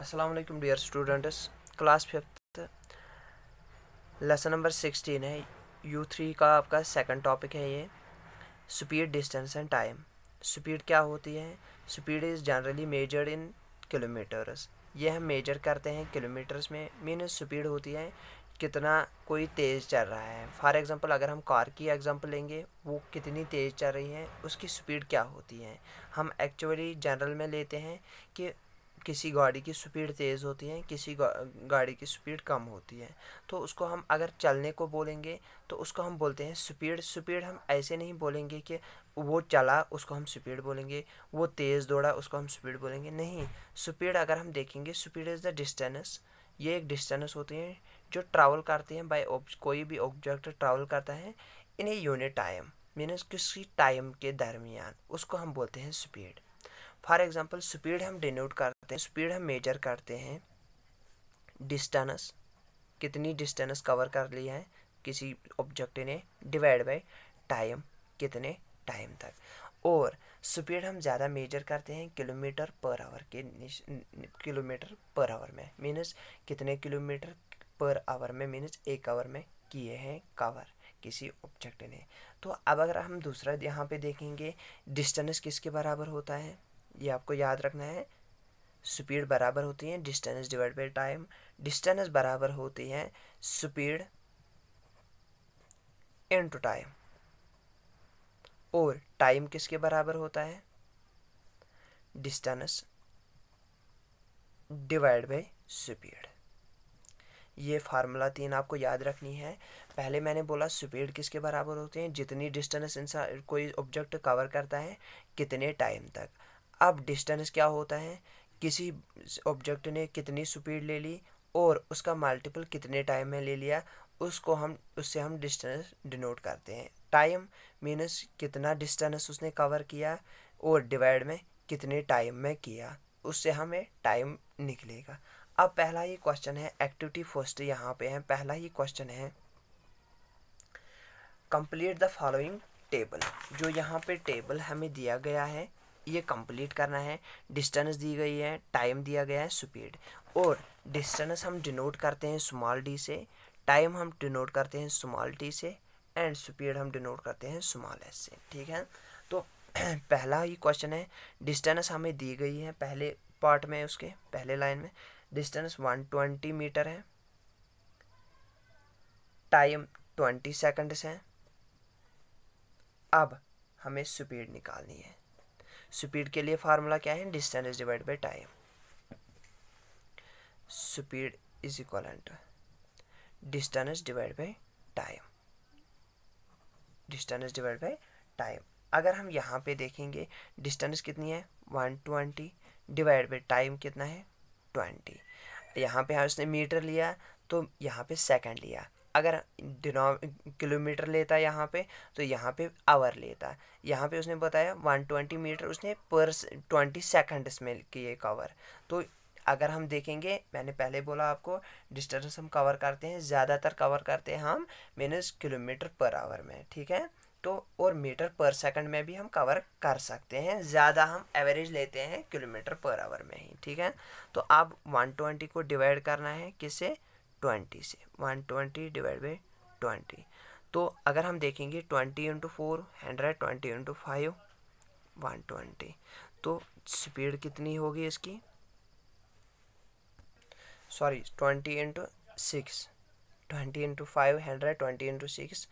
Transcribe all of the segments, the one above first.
Aslam dear students class fifth lesson number sixteen है U three का आपका सेकेंड टॉपिक है ये speed distance and time speed क्या होती है speed is generally measured in kilometres ये हम मेजर करते हैं किलोमीटर्स में मीन स्पीड होती है कितना कोई तेज़ चल रहा है फॉर एग्ज़ाम्पल अगर हम कार की एग्ज़ाम्पल लेंगे वो कितनी तेज़ चल रही है उसकी स्पीड क्या होती है हम एक्चुअली जनरल में लेते हैं कि किसी गाड़ी की स्पीड तेज़ होती है किसी गाड़ी की स्पीड कम होती है तो उसको हम अगर चलने को बोलेंगे तो उसको हम बोलते हैं स्पीड स्पीड हम ऐसे नहीं बोलेंगे कि वो चला उसको हम स्पीड बोलेंगे वो तेज़ दौड़ा उसको हम स्पीड बोलेंगे नहीं स्पीड अगर हम देखेंगे स्पीड इज़ द डिस्टेंस ये एक डिस्टेंस होती है जो ट्रैवल करते हैं बाई कोई भी ऑब्जेक्ट ट्रैवल करता है इन ए यूनिट टाइम मीनस किसी टाइम के दरमियान उसको हम बोलते हैं स्पीड फॉर एग्जांपल स्पीड हम डिनोट करते हैं स्पीड हम मेजर करते हैं डिस्टेंस कितनी डिस्टेंस कवर कर लिया है किसी ऑब्जेक्ट ने डिवाइड बाय टाइम कितने टाइम तक और स्पीड हम ज़्यादा मेजर करते हैं किलोमीटर पर आवर के किलोमीटर पर आवर में मीनस कितने किलोमीटर पर आवर में मीनस एक आवर में किए हैं कवर किसी ऑब्जेक्ट ने तो अब अगर हम दूसरा यहाँ पे देखेंगे डिस्टेंस किसके बराबर होता है ये आपको याद रखना है स्पीड बराबर होती है distance divide by time distance बराबर होती है स्पीड इनटू टाइम और टाइम किसके बराबर होता है डिस्टेंस डिवाइड बाई स्पीड ये फार्मूला तीन आपको याद रखनी है पहले मैंने बोला स्पीड किसके बराबर होती है जितनी डिस्टेंस इंसान कोई ऑब्जेक्ट कवर करता है कितने टाइम तक अब डिस्टेंस क्या होता है किसी ऑब्जेक्ट ने कितनी स्पीड ले ली और उसका मल्टीपल कितने टाइम में ले लिया उसको हम उससे हम डिस्टेंस डिनोट करते हैं टाइम मीनस कितना डिस्टेंस उसने कवर किया और डिवाइड में कितने टाइम में किया उससे हमें टाइम निकलेगा अब पहला ही क्वेश्चन है एक्टिविटी फर्स्ट यहाँ पे है पहला ही क्वेश्चन है कंप्लीट द फॉलोइंग टेबल जो यहाँ पे टेबल हमें दिया गया है ये कंप्लीट करना है डिस्टेंस दी गई है टाइम दिया गया है स्पीड और डिस्टेंस हम डिनोट करते हैं स्मॉल डी से टाइम हम डिनोट करते हैं स्मॉल टी से एंड स्पीड हम डिनोट करते हैं स्मॉल एस से ठीक है तो पहला ही क्वेश्चन है डिस्टेंस हमें दी गई है पहले पार्ट में उसके पहले लाइन में डिस्टेंस वन ट्वेंटी मीटर है टाइम ट्वेंटी सेकंड्स है अब हमें स्पीड निकालनी है स्पीड के लिए फार्मूला क्या है distance is divide by time speed is equal and distance divide by time distance divide by time अगर हम यहाँ पे देखेंगे डिस्टेंस कितनी है one twenty divide by time कितना है ट्वेंटी यहाँ पे हाँ उसने मीटर लिया तो यहाँ पे सेकंड लिया अगर डिनो किलोमीटर लेता है यहाँ पे तो यहाँ पे आवर लेता है यहाँ पे उसने बताया वन ट्वेंटी मीटर उसने पर ट्वेंटी सेकेंड्स में किए कवर तो अगर हम देखेंगे मैंने पहले बोला आपको डिस्टेंस हम कवर करते हैं ज़्यादातर कवर करते हैं हम मीनस किलोमीटर पर आवर में ठीक है तो और मीटर पर सेकंड में भी हम कवर कर सकते हैं ज़्यादा हम एवरेज लेते हैं किलोमीटर पर आवर में ही ठीक है तो अब 120 को डिवाइड करना है किसे ट्वेंटी से one twenty divide by twenty तो अगर हम देखेंगे twenty into four hundred twenty into five one twenty तो स्पीड कितनी होगी इसकी sorry twenty into six twenty into five hundred twenty into six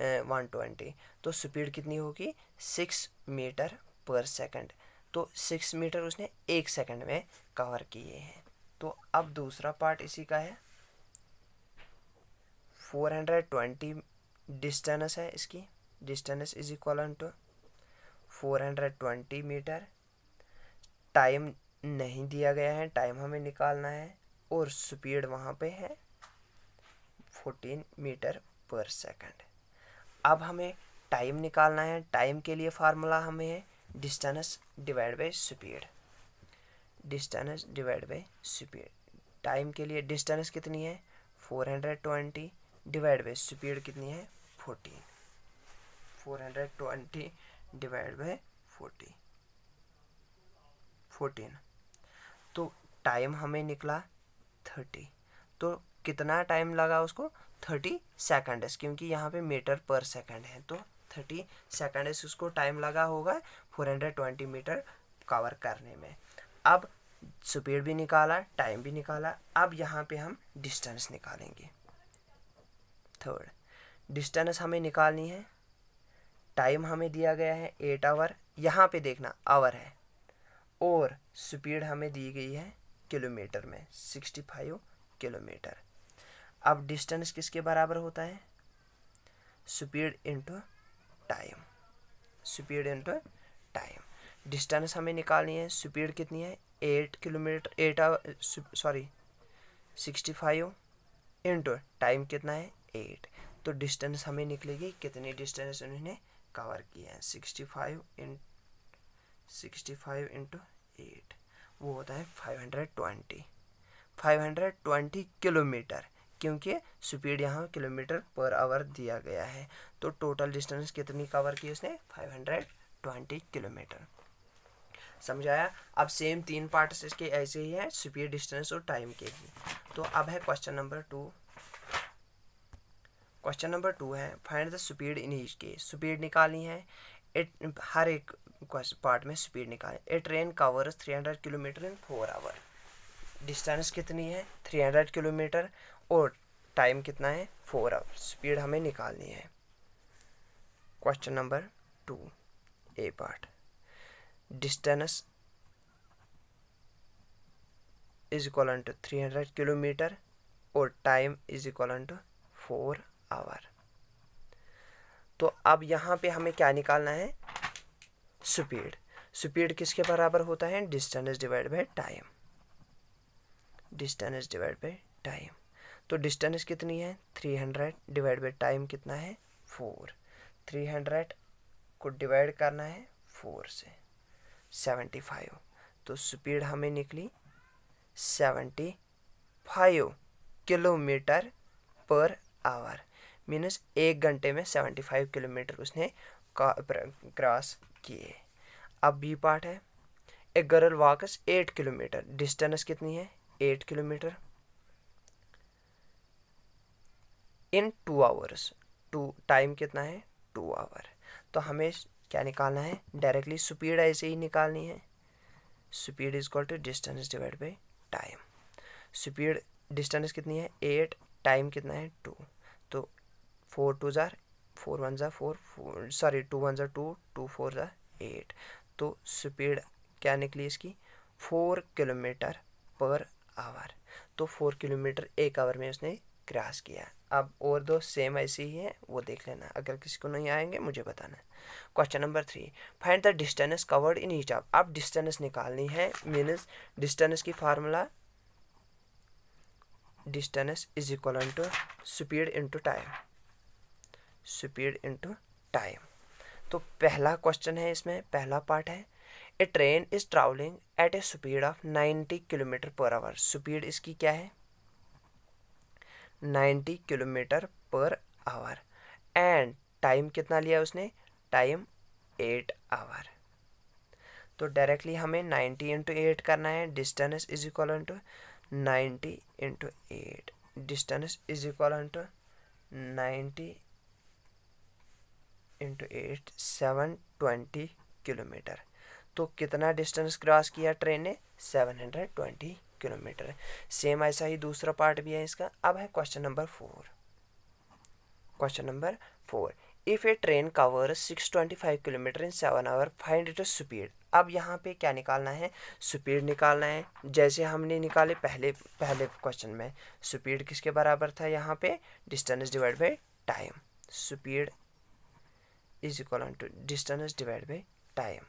one twenty तो स्पीड कितनी होगी सिक्स मीटर पर सेकंड तो सिक्स मीटर उसने एक सेकंड में कवर किए हैं तो अब दूसरा पार्ट इसी का है फोर हंड्रेड ट्वेंटी डिस्टेंस है इसकी distance is equal to four hundred twenty metre time नहीं दिया गया है टाइम हमें निकालना है और स्पीड वहाँ पे है फोर्टीन मीटर पर सेकंड अब हमें टाइम निकालना है टाइम के लिए फार्मूला हमें है distance divide by speed distance divide by speed time के लिए डिस्टेंस कितनी है four hundred twenty divide by speed कितनी है fourteen four hundred twenty divide by forty fourteen तो टाइम हमें निकला थर्टी तो कितना टाइम लगा उसको थर्टी सेकंड्स क्योंकि यहाँ पे मीटर पर सेकेंड है तो थर्टी सेकेंडस उसको टाइम लगा होगा four hundred twenty metre cover करने में अब स्पीड भी निकाला टाइम भी निकाला अब यहाँ पे हम डिस्टेंस निकालेंगे थर्ड डिस्टेंस हमें निकालनी है टाइम हमें दिया गया है एट आवर यहाँ पे देखना आवर है और स्पीड हमें दी गई है किलोमीटर में सिक्सटी फाइव किलोमीटर अब डिस्टेंस किसके बराबर होता है speed into time speed into time distance हमें निकालनी है स्पीड कितनी है eight kilometre eight hour sorry sixty five into time कितना है एट तो डिस्टेंस हमें निकलेगी कितनी डिस्टेंस उन्होंने कवर किया है sixty five in sixty five into eight वो होता है five hundred twenty five hundred twenty kilometre क्योंकि स्पीड यहाँ किलोमीटर पर आवर दिया गया है तो टोटल डिस्टेंस कितनी कवर की उसने फाइव हंड्रेड ट्वेंटी किलोमीटर समझाया अब सेम तीन पार्ट्स इसके ऐसे ही है स्पीड डिस्टेंस और टाइम के भी तो अब है question number two question number two है find the speed in each के स्पीड निकालनी है इट हर एक पार्ट में स्पीड निकालें a train covers three hundred kilometre in four hour distance कितनी है थ्री हंड्रेड किलोमीटर और टाइम कितना है फोर आवर स्पीड हमें निकालनी है question number two a part distance is equal to three hundred kilometre और time is equal to four hour तो अब यहाँ पे हमें क्या निकालना है स्पीड स्पीड किसके बराबर होता है distance divide by time distance divide by time तो डिस्टेंस कितनी है three hundred divide by time कितना है फोर थ्री हंड्रेड को डिवाइड करना है फोर से सेवेंटी फाइव तो स्पीड हमें निकली seventy five kilometre per hour means एक घंटे में सेवेंटी फाइव किलोमीटर उसने क्रॉस किए अब बी पार्ट है a girl walks eight kilometre distance कितनी है eight kilometre in two hours two time कितना है टू आवर तो हमें क्या निकालना है डायरेक्टली स्पीड ऐसे ही निकालनी है speed is equal to distance divide by time speed distance कितनी है एट टाइम कितना है टू फोर टू ज़ार फोर वन ज़ा फोर सॉरी टू वन ज़ा टू टू फोर ज़ा एट तो स्पीड क्या निकली इसकी फोर किलोमीटर पर आवर तो फोर किलोमीटर एक आवर में उसने क्रॉस किया अब और दो सेम ऐसे ही है वो देख लेना अगर किसी को नहीं आएंगे मुझे बताना question number three find the distance covered in each of अब डिस्टेंस निकालनी है मीन्स डिस्टेंस की formula distance is equal to speed into time speed into time तो पहला क्वेश्चन है इसमें पहला पार्ट है a train is travelling at a speed of 90 kilometre per hour speed इसकी क्या है 90 kilometre per our and time कितना लिया उसने टाइम एट आवर तो डायरेक्टली हमें 90 इंटू एट करना है distance is equal to ninety into eight distance is equal to ninety into eight seven twenty kilometre तो कितना डिस्टेंस क्रॉस किया ट्रेन ने seven hundred twenty kilometre same ऐसा ही दूसरा पार्ट भी है इसका अब है question number four question number four if a train cover 625 kilometre in seven hour find it speed अब यहाँ पे क्या निकालना है स्पीड निकालना है जैसे हमने निकाले पहले पहले क्वेश्चन में स्पीड किसके बराबर था यहाँ पे distance divide by time speed is equal to distance divide by time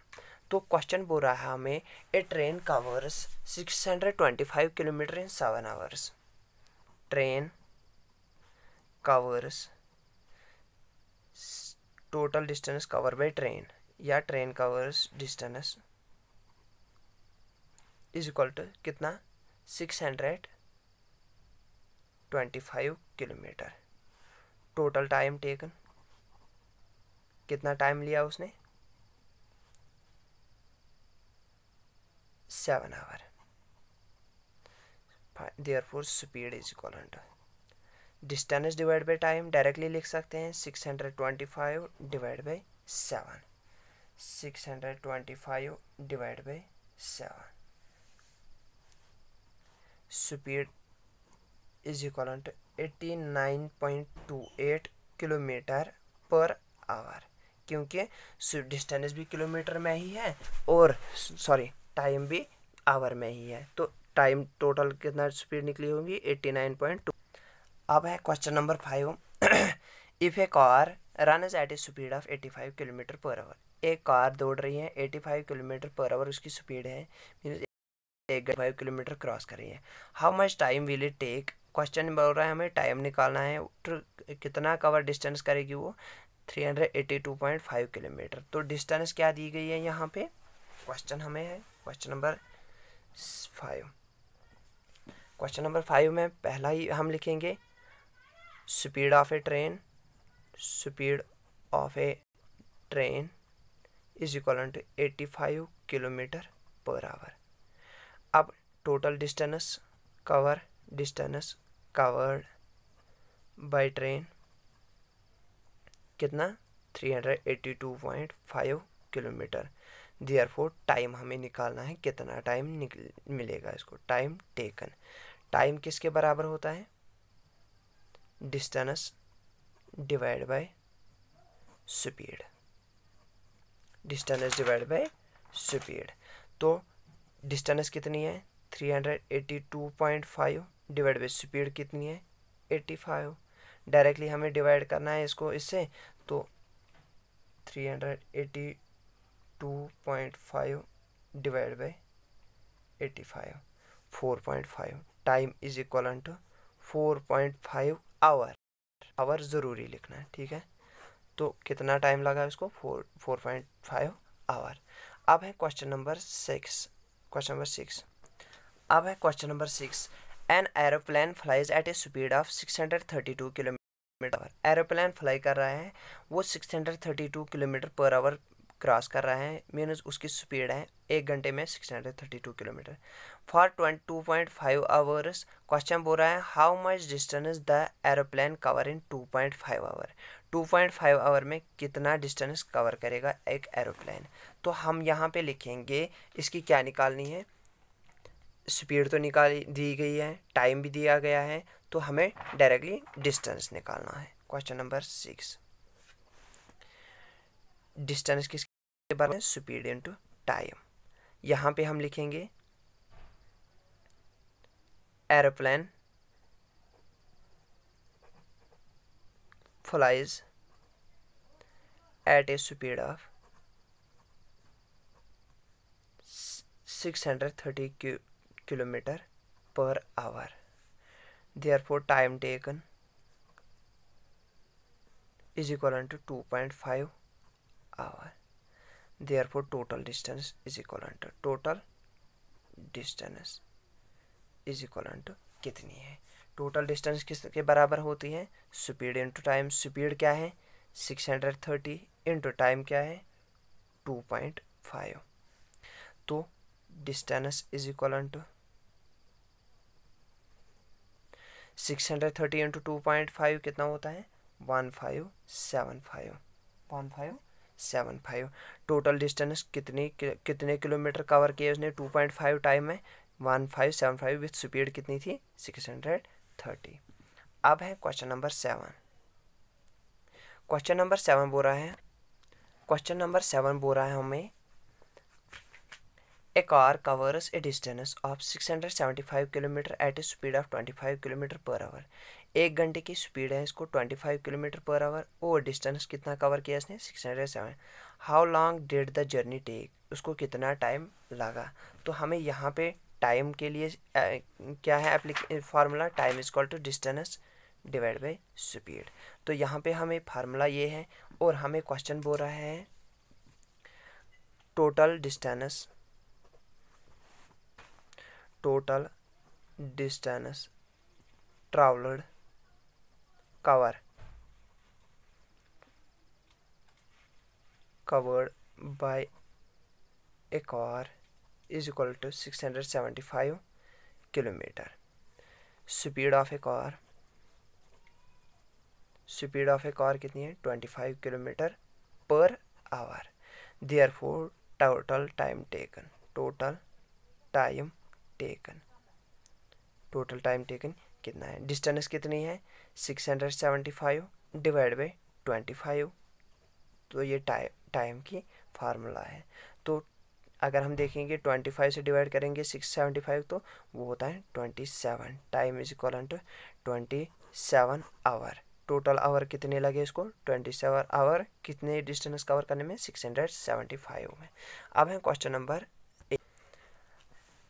तो क्वेश्चन बोल रहा है हमें a train covers 625 kilometre in seven hours train covers total distance cover by train या train covers distance is equal to कितना 625 kilometre total time taken कितना time लिया उसने seven hour therefore speed is equal distance divide by time directly लिख सकते हैं six hundred twenty five divide by seven six hundred twenty five divide by seven speed is two eighty nine point two eight kilometre per hour क्योंकि distance भी kilometre में ही है और sorry time भी आवर में ही है तो टाइम टोटल कितना स्पीड निकली होगी एट्टी नाइन पॉइंट टू अब है question number five if a car run at a speed of eighty five kilometre per hour एक कार दौड़ रही है eighty five kilometre per hour उसकी स्पीड है एक फाइव किलोमीटर क्रॉस कर रही है how much time will it take question बोल रहा है हमें टाइम निकालना है तो कितना कवर डिस्टेंस करेगी वो 382.5 किलोमीटर तो डिस्टेंस क्या दी गई है यहाँ पे क्वेश्चन हमें है question number five question number five में पहला ही हम लिखेंगे speed of a train speed of a train is equal to eighty five kilometre per hour अब total distance cover distance covered by train कितना 382.5 किलोमीटर देयर टाइम हमें निकालना है कितना टाइम निकल मिलेगा इसको टाइम टेकन टाइम किसके बराबर होता है distance divide by speed distance divide by speed तो डिस्टेंस कितनी है 382.5 डिवाइड बाय स्पीड कितनी है 85 डायरेक्टली हमें डिवाइड करना है इसको इससे तो three hundred eighty two point five divide by eighty five four point five time is equal to four point five hour hour ज़रूरी लिखना है ठीक है तो कितना टाइम लगा इसको four four point five hour अब है question number six question number six अब है question number six an aeroplane flies at a speed of 632 kilometre per aeroplane fly कर रहा है वो 632 किलोमीटर पर आवर क्रॉस कर रहा है मीनस उसकी स्पीड है एक घंटे में 632 kilometre for twenty two point five hours question बोल रहा है how much distance the aeroplane cover in two point five hour two point five hour में कितना डिस्टेंस कवर करेगा एक एरोप्लेन तो हम यहाँ पे लिखेंगे इसकी क्या निकालनी है स्पीड तो निकाल दी गई है टाइम भी दिया गया है तो हमें डायरेक्टली डिस्टेंस निकालना है क्वेश्चन नंबर सिक्स डिस्टेंस किसके बारे में स्पीड इंटू टाइम यहाँ पे हम लिखेंगे aeroplane flies at a speed of 630 kilometre per hour therefore time taken is equal to two point five hour therefore total distance is equal to total distance is equal to कितनी है total distance किस के बराबर होती है speed into time speed क्या है six hundred thirty to time क्या है टू पॉइंट फाइव तो distance is equal to six hundred thirty into two point five कितना होता है one five seven five one five seven five total distance कितनी कितने किलोमीटर कवर किए उसने टू पॉइंट फाइव टाइम में one five seven five with speed कितनी थी सिक्स हंड्रेड थर्टी अब है question number seven question number seven बोल रहा है क्वेश्चन नंबर सेवन बोल रहा है हमें A car covers a distance of 675 kilometre at a speed of 25 kilometre per hour एक घंटे की स्पीड है इसको 25 किलोमीटर पर आवर और डिस्टेंस कितना कवर किया इसने 607 how long did the journey take उसको कितना टाइम लगा तो हमें यहाँ पे टाइम के लिए क्या है एप्लीके formula time is equal to distance divide by speed तो यहाँ पे हमें फार्मूला ये है और हमें क्वेश्चन बोल रहा है total distance total distance travelled cover covered by a car is equal to six hundred seventy five kilometre speed of a car speed of a car कितनी है twenty five kilometre per hour therefore total time taken total time taken total time taken कितना है distance कितनी है six hundred seventy five divide by twenty five तो ये time time की formula है तो अगर हम देखेंगे ट्वेंटी फाइव से डिवाइड करेंगे सिक्स सेवेंटी फाइव तो वो होता है twenty seven time is equal to twenty seven hour total hour कितने लगे इसको ट्वेंटी सेवन आवर कितने डिस्टेंस कवर करने में सिक्स हंड्रेड सेवेंटी फाइव में अब है क्वेश्चन नंबर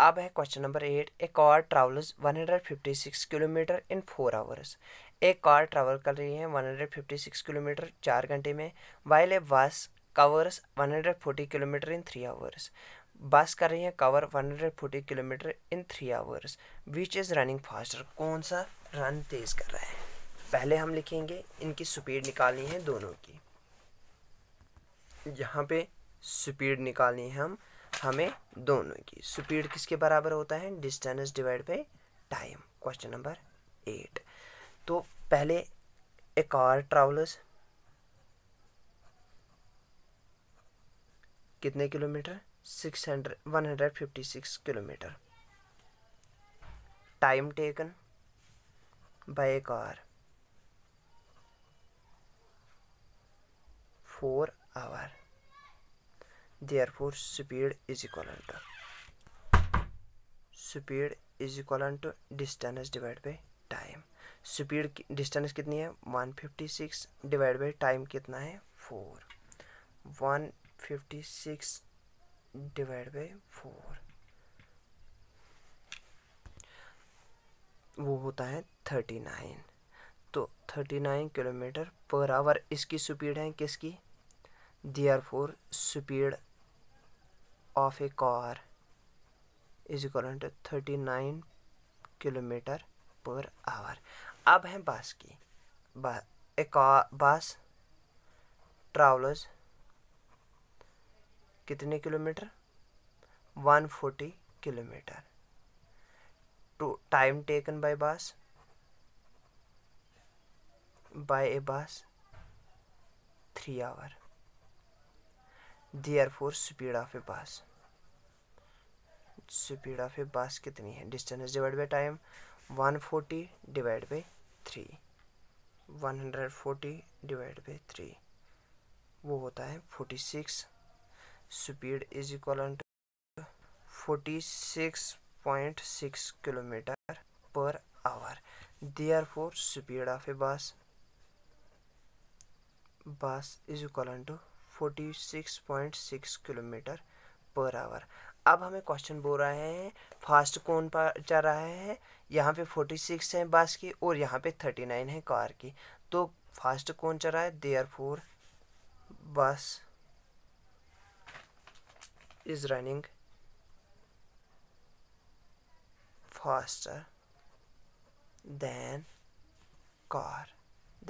अब है question number eight a car travels 156 kilometre in four hours एक कार ट्रैवल कर रही है 156 किलोमीटर चार घंटे में while a bus covers 140 kilometre in three hours bus कर रही है cover 140 kilometre in three hours which is running faster कौन सा रन तेज़ कर रहा है पहले हम लिखेंगे इनकी स्पीड निकालनी है दोनों की यहाँ पे स्पीड निकालनी है हम हमें दोनों की स्पीड किसके बराबर होता है distance divide by time question number eight तो पहले ए कार ट्रैवल्स कितने किलोमीटर six hundred one hundred fifty six kilometre time taken by a car four hour therefore speed is equal to speed is equal to distance divide by time speed distance कितनी है 156 divide by time कितना है 4 156 divide by four वो होता है thirty nine तो thirty nine kilometre per hour इसकी speed है किसकी for speed of a a is equal to thirty nine kilometre per hour अब हैं बस की बस एक बस ट्रैवल्स कितने kilometre one 140 kilometre to time taken by bus by a bus three hour therefore speed of a bus speed of a bus कितनी है distance divide by time one forty divide by three one hundred forty divide by three वो होता है forty six speed is equal to forty six point six kilometre per hour therefore speed of a bus bus is equal to 46.6 kilometre per hour अब हमें question बोल रहे हैं fast कौन पर जा रहा है यहाँ पे 46 है बस की और यहाँ पे 39 है कार की तो फास्ट कौन चल रहा है therefore bus is running fast than car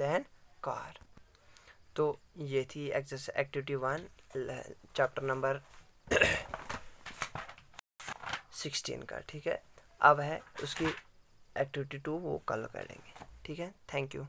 than car तो ये थी exercise activity one chapter number sixteen का ठीक है अब है उसकी एक्टिविटी टू वो कल करेंगे ठीक है थैंक यू